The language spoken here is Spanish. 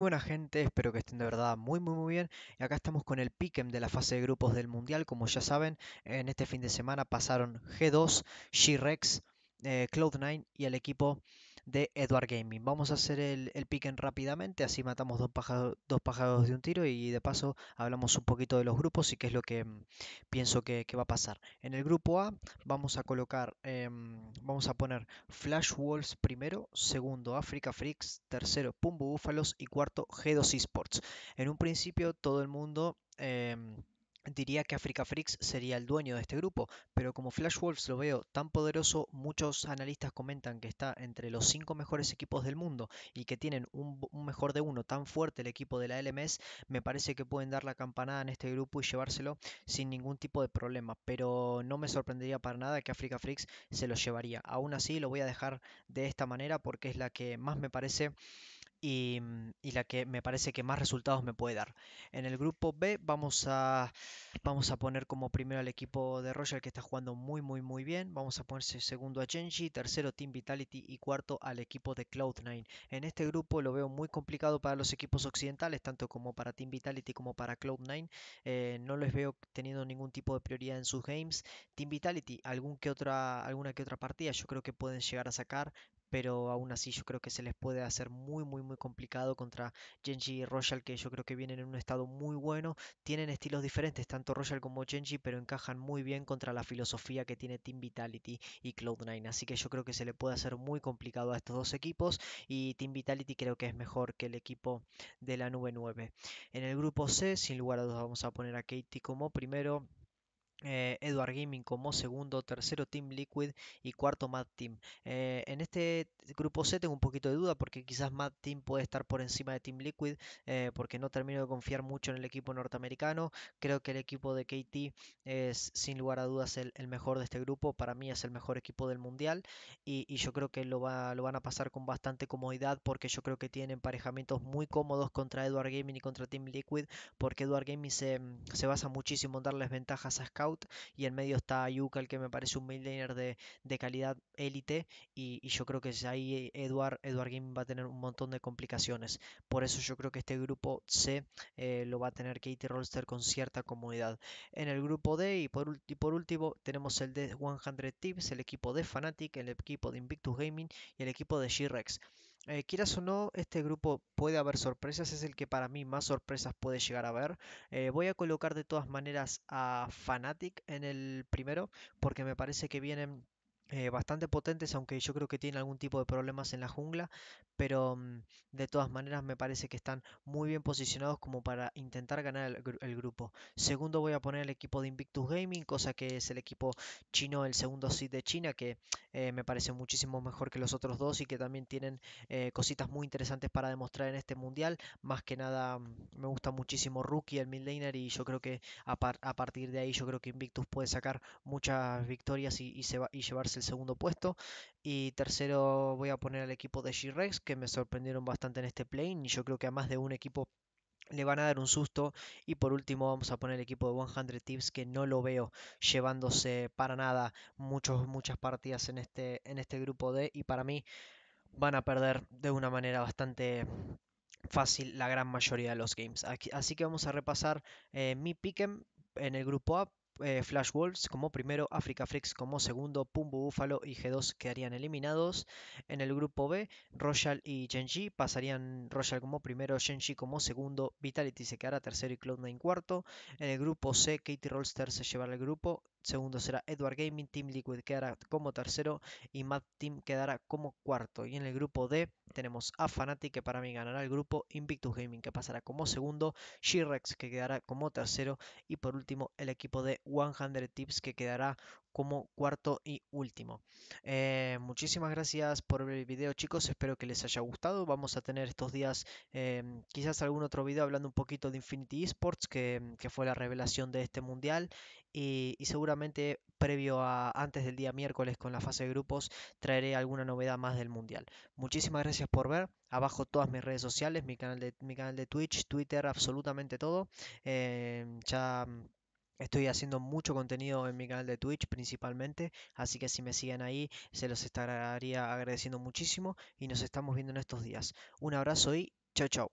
buena gente, espero que estén de verdad muy muy muy bien. Y acá estamos con el piquem de la fase de grupos del Mundial, como ya saben, en este fin de semana pasaron G2, G-Rex, eh, Cloud9 y el equipo de Edward Gaming. Vamos a hacer el, piquen rápidamente, así matamos dos, pájaros dos de un tiro y de paso hablamos un poquito de los grupos y qué es lo que mm, pienso que, va a pasar. En el grupo A vamos a colocar, em, vamos a poner Flash Wolves primero, segundo Africa Freaks, tercero Pumbo Búfalos y cuarto G2 Esports. En un principio todo el mundo... Em, Diría que Africa Freaks sería el dueño de este grupo, pero como Flash Wolves lo veo tan poderoso, muchos analistas comentan que está entre los cinco mejores equipos del mundo y que tienen un, mejor de uno tan fuerte el equipo de la LMS, me parece que pueden dar la campanada en este grupo y llevárselo sin ningún tipo de problema, pero no me sorprendería para nada que Africa Freaks se lo llevaría. Aún así lo voy a dejar de esta manera porque es la que más me parece Mm, y, la que me parece que más resultados me puede dar. En el grupo B vamos a, vamos a poner como primero al equipo de Roger que está jugando muy muy muy bien. Vamos a ponerse segundo a Genji, tercero Team Vitality y cuarto al equipo de Cloud9. En este grupo lo veo muy complicado para los equipos occidentales, tanto como para Team Vitality como para Cloud9. Eh, no les veo teniendo ningún tipo de prioridad en sus games. Team Vitality, algún que otra, alguna que otra partida yo creo que pueden llegar a sacar, pero aún así yo creo que se les puede hacer muy, muy, muy complicado contra Genji y Royal, que yo creo que vienen en un estado muy bueno. Tienen estilos diferentes, tanto Royal como Genji, pero encajan muy bien contra la filosofía que tiene Team Vitality y Cloud9. Así que yo creo que se le puede hacer muy complicado a estos dos equipos y Team Vitality creo que es mejor que el equipo de la nube 9. En el grupo C, sin lugar a dudas, vamos a poner a Katie como primero eh, Edward Gaming como segundo, tercero Team Liquid y cuarto Mad Team. Eh, en este grupo C tengo un poquito de duda porque quizás Mad Team puede estar por encima de Team Liquid eh, porque no termino de confiar mucho en el equipo norteamericano. Creo que el equipo de KT es sin lugar a dudas el, mejor de este grupo. Para mí es el mejor equipo del mundial y, yo creo que lo, lo van a pasar con bastante comodidad porque yo creo que tienen emparejamientos muy cómodos contra Edward Gaming y contra Team Liquid porque Edward Gaming se, se basa muchísimo en darles ventajas a Scout y en medio está el que me parece un midlaner de, de calidad élite y, yo creo que ahí Edward, Edward va a tener un montón de complicaciones. Por eso yo creo que este grupo C eh, lo va a tener Katie Rolster con cierta comodidad. En el grupo D y por, y por último tenemos el de 100 Tips, el equipo de Fanatic, el equipo de Invictus Gaming y el equipo de G-Rex. Eh, quieras o no, este grupo puede haber sorpresas, es el que para mí más sorpresas puede llegar a haber. Eh, voy a colocar de todas maneras a Fanatic en el primero, porque me parece que vienen eh, bastante potentes, aunque yo creo que tienen algún tipo de problemas en la jungla, pero mm, de todas maneras me parece que están muy bien posicionados como para intentar ganar el, grupo. Segundo voy a poner el equipo de Invictus Gaming, cosa que es el equipo chino, el segundo seed de China, que eh, me parece muchísimo mejor que los otros dos y que también tienen eh, cositas muy interesantes para demostrar en este mundial. Más que nada, mm, me gusta muchísimo Rookie, el midlaner, y yo creo que a, partir de ahí, yo creo que Invictus puede sacar muchas victorias y, llevarse el segundo puesto. Y tercero, voy a poner al equipo de G-Rex, que me sorprendieron bastante en este plane, y yo creo que a más de un equipo le van a dar un susto. Y por último vamos a poner el equipo de 100 Tips que no lo veo llevándose para nada muchos, muchas partidas en este, en este grupo D. Y para mí van a perder de una manera bastante fácil la gran mayoría de los games. así que vamos a repasar eh, mi pick en el grupo A eh, Flash Wolves como primero, Africa Freaks como segundo, Pumbu Búfalo y G2 quedarían eliminados. En el grupo B, Royal y Genji pasarían Royal como primero, Genji como segundo, Vitality se quedará tercero y Cloud9 cuarto. En el grupo C, Katie Rollster se llevará el grupo Segundo será Edward Gaming, Team Liquid quedará como tercero y Mad Team quedará como cuarto. Y en el grupo D tenemos a Fnatic que para mí ganará el grupo, Invictus Gaming que pasará como segundo, Shirex que quedará como tercero y por último el equipo de 100 Tips que quedará como cuarto y último. Eh, muchísimas gracias por el video chicos, espero que les haya gustado. Vamos a tener estos días eh, quizás algún otro video hablando un poquito de Infinity Esports, que, fue la revelación de este mundial. Y, seguramente previo a antes del día miércoles con la fase de grupos traeré alguna novedad más del mundial. Muchísimas gracias por ver. Abajo todas mis redes sociales, mi canal de, mi canal de Twitch, Twitter, absolutamente todo. Eh, ya Estoy haciendo mucho contenido en mi canal de Twitch principalmente, así que si me siguen ahí se los estaría agradeciendo muchísimo y nos estamos viendo en estos días. Un abrazo y chao chao.